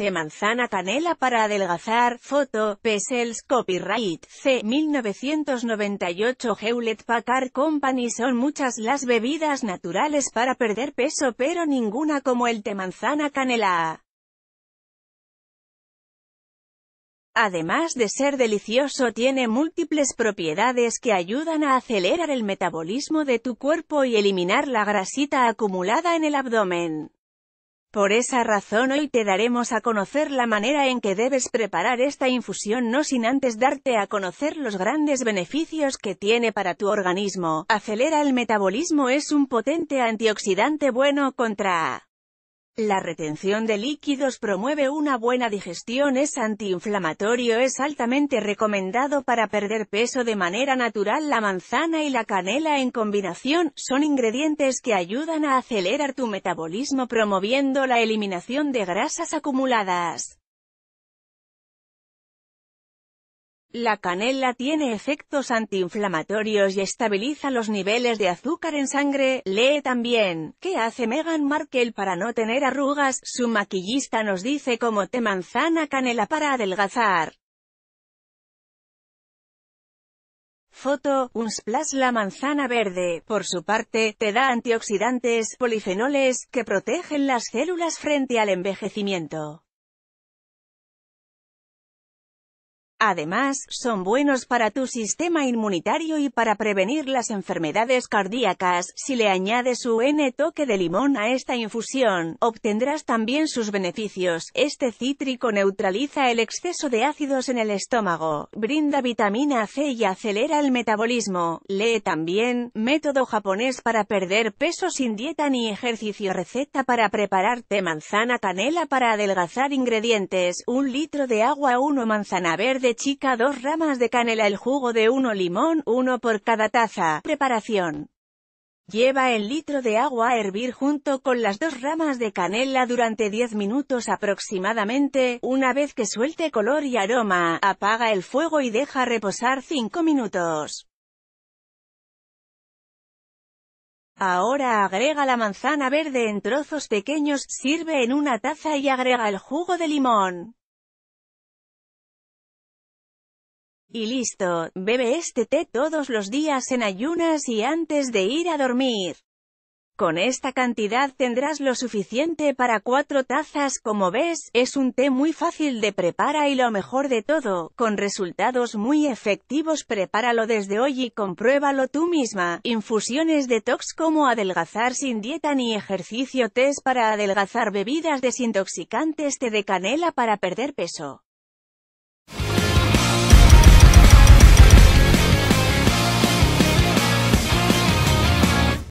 té manzana canela para adelgazar, foto, Pesels. copyright, C. 1998 Hewlett Packard Company Son muchas las bebidas naturales para perder peso pero ninguna como el té manzana canela. Además de ser delicioso tiene múltiples propiedades que ayudan a acelerar el metabolismo de tu cuerpo y eliminar la grasita acumulada en el abdomen. Por esa razón hoy te daremos a conocer la manera en que debes preparar esta infusión no sin antes darte a conocer los grandes beneficios que tiene para tu organismo. Acelera el metabolismo es un potente antioxidante bueno contra la retención de líquidos promueve una buena digestión, es antiinflamatorio, es altamente recomendado para perder peso de manera natural. La manzana y la canela en combinación, son ingredientes que ayudan a acelerar tu metabolismo promoviendo la eliminación de grasas acumuladas. La canela tiene efectos antiinflamatorios y estabiliza los niveles de azúcar en sangre. Lee también, ¿qué hace Meghan Markle para no tener arrugas? Su maquillista nos dice cómo te manzana canela para adelgazar. Foto, un splash La manzana verde, por su parte, te da antioxidantes, polifenoles, que protegen las células frente al envejecimiento. Además, son buenos para tu sistema inmunitario y para prevenir las enfermedades cardíacas. Si le añades un toque de limón a esta infusión, obtendrás también sus beneficios. Este cítrico neutraliza el exceso de ácidos en el estómago, brinda vitamina C y acelera el metabolismo. Lee también, método japonés para perder peso sin dieta ni ejercicio. Receta para prepararte manzana canela para adelgazar ingredientes, un litro de agua, 1 manzana verde, chica 2 ramas de canela el jugo de 1 limón, uno por cada taza. Preparación. Lleva el litro de agua a hervir junto con las dos ramas de canela durante 10 minutos aproximadamente, una vez que suelte color y aroma, apaga el fuego y deja reposar 5 minutos. Ahora agrega la manzana verde en trozos pequeños, sirve en una taza y agrega el jugo de limón. Y listo, bebe este té todos los días en ayunas y antes de ir a dormir. Con esta cantidad tendrás lo suficiente para cuatro tazas como ves, es un té muy fácil de preparar y lo mejor de todo, con resultados muy efectivos prepáralo desde hoy y compruébalo tú misma. Infusiones detox como adelgazar sin dieta ni ejercicio test para adelgazar bebidas desintoxicantes té de canela para perder peso.